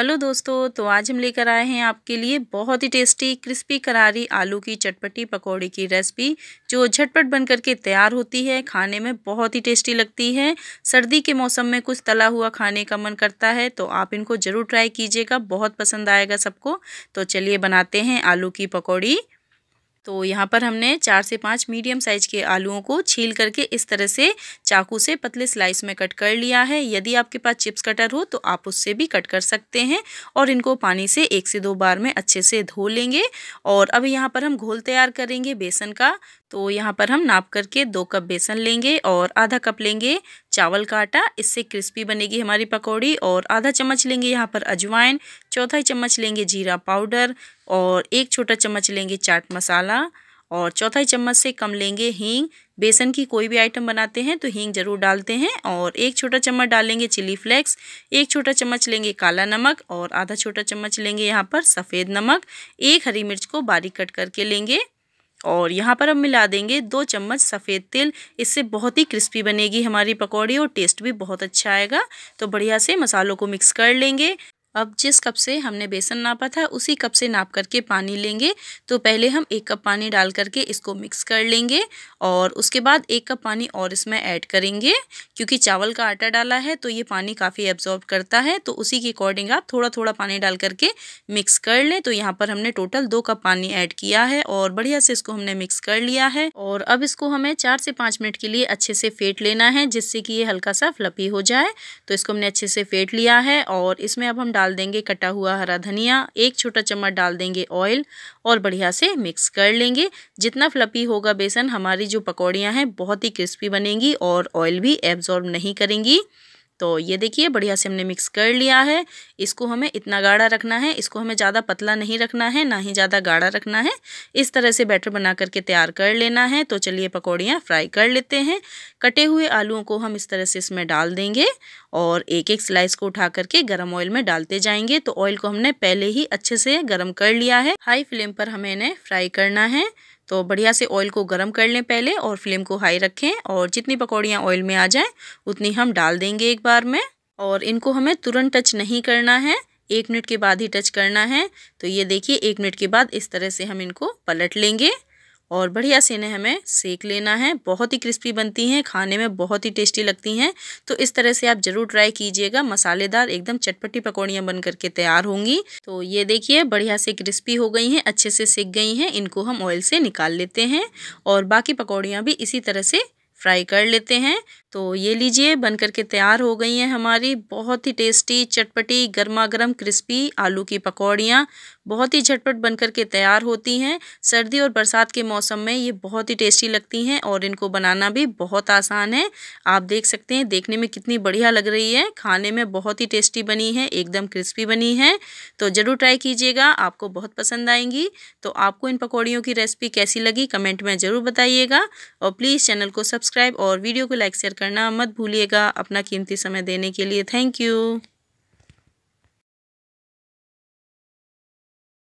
hello दोस्तों तो आज हम लेकर आए हैं आपके लिए बहुत ही टेस्टी क्रिस्पी करारी आलू की चटपटी पकौड़ी की रेसिपी जो झटपट बन करके तैयार होती है खाने में बहुत ही टेस्टी लगती है सर्दी के मौसम में कुछ तला हुआ खाने का मन करता है तो आप इनको ज़रूर ट्राई कीजिएगा बहुत पसंद आएगा सबको तो चलिए बनाते हैं आलू की पकौड़ी तो यहाँ पर हमने चार से पाँच मीडियम साइज के आलूओं को छील करके इस तरह से चाकू से पतले स्लाइस में कट कर लिया है यदि आपके पास चिप्स कटर हो तो आप उससे भी कट कर सकते हैं और इनको पानी से एक से दो बार में अच्छे से धो लेंगे और अब यहाँ पर हम घोल तैयार करेंगे बेसन का तो यहाँ पर हम नाप करके दो कप बेसन लेंगे और आधा कप लेंगे चावल का आटा इससे क्रिस्पी बनेगी हमारी पकौड़ी और आधा चम्मच लेंगे यहाँ पर अजवाइन चौथाई चम्मच लेंगे जीरा पाउडर और एक छोटा चम्मच लेंगे चाट मसाला और चौथाई चम्मच से कम लेंगे हींग बेसन की कोई भी आइटम बनाते हैं तो हींग ज़रूर डालते हैं और एक छोटा चम्मच डालेंगे चिली फ्लेक्स एक छोटा चम्मच लेंगे काला नमक और आधा छोटा चम्मच लेंगे यहाँ पर सफ़ेद नमक एक हरी मिर्च को बारीक कट करके लेंगे और यहाँ पर हम मिला देंगे दो चम्मच सफ़ेद तिल इससे बहुत ही क्रिस्पी बनेगी हमारी पकौड़ी और टेस्ट भी बहुत अच्छा आएगा तो बढ़िया से मसालों को मिक्स कर लेंगे अब जिस कप से हमने बेसन नापा था उसी कप से नाप करके पानी लेंगे तो पहले हम एक कप पानी डाल करके इसको मिक्स कर लेंगे और उसके बाद एक कप पानी और इसमें ऐड करेंगे क्योंकि चावल का आटा डाला है तो ये पानी काफ़ी एब्जॉर्ब करता है तो उसी के अकॉर्डिंग आप थोड़ा थोड़ा पानी डाल करके मिक्स कर लें तो यहाँ पर हमने टोटल दो कप पानी ऐड किया है और बढ़िया से इसको हमने मिक्स कर लिया है और अब इसको हमें चार से पाँच मिनट के लिए अच्छे से फेंट लेना है जिससे कि ये हल्का सा फ्लपी हो जाए तो इसको हमने अच्छे से फेंट लिया है और इसमें अब हम डाल देंगे कटा हुआ हरा धनिया एक छोटा चम्मच डाल देंगे ऑयल और बढ़िया से मिक्स कर लेंगे जितना फ्लपी होगा बेसन हमारी जो पकौड़ियाँ हैं बहुत ही क्रिस्पी बनेंगी और ऑयल भी एब्जॉर्ब नहीं करेंगी तो ये देखिए बढ़िया से हमने मिक्स कर लिया है इसको हमें इतना गाढ़ा रखना है इसको हमें ज़्यादा पतला नहीं रखना है ना ही ज़्यादा गाढ़ा रखना है इस तरह से बैटर बना करके तैयार कर लेना है तो चलिए पकौड़ियाँ फ्राई कर लेते हैं कटे हुए आलूओं को हम इस तरह से इसमें डाल देंगे और एक एक स्लाइस को उठा करके गर्म ऑयल में डालते जाएंगे तो ऑयल को हमने पहले ही अच्छे से गर्म कर लिया है हाई फ्लेम पर हमें इन्हें फ्राई करना है तो बढ़िया से ऑयल को गर्म कर लें पहले और फ्लेम को हाई रखें और जितनी पकौड़ियाँ ऑयल में आ जाएँ उतनी हम डाल देंगे एक बार में और इनको हमें तुरंत टच नहीं करना है एक मिनट के बाद ही टच करना है तो ये देखिए एक मिनट के बाद इस तरह से हम इनको पलट लेंगे और बढ़िया से इन्हें हमें सेक लेना है बहुत ही क्रिस्पी बनती हैं खाने में बहुत ही टेस्टी लगती हैं तो इस तरह से आप ज़रूर ट्राई कीजिएगा मसालेदार एकदम चटपटी पकौड़ियाँ बन करके तैयार होंगी तो ये देखिए बढ़िया से क्रिस्पी हो गई हैं अच्छे से सेक गई हैं इनको हम ऑयल से निकाल लेते हैं और बाकी पकौड़ियाँ भी इसी तरह से फ्राई कर लेते हैं तो ये लीजिए बन के तैयार हो गई हैं हमारी बहुत ही टेस्टी चटपटी गर्मा गर्म क्रिस्पी आलू की पकौड़ियाँ बहुत ही झटपट बन कर के तैयार होती हैं सर्दी और बरसात के मौसम में ये बहुत ही टेस्टी लगती हैं और इनको बनाना भी बहुत आसान है आप देख सकते हैं देखने में कितनी बढ़िया लग रही है खाने में बहुत ही टेस्टी बनी है एकदम क्रिस्पी बनी है तो ज़रूर ट्राई कीजिएगा आपको बहुत पसंद आएंगी तो आपको इन पकौड़ियों की रेसिपी कैसी लगी कमेंट में ज़रूर बताइएगा और प्लीज़ चैनल को सब्सक्राइब सब्सक्राइब और वीडियो को लाइक शेयर करना मत भूलिएगा अपना कीमती समय देने के लिए थैंक यू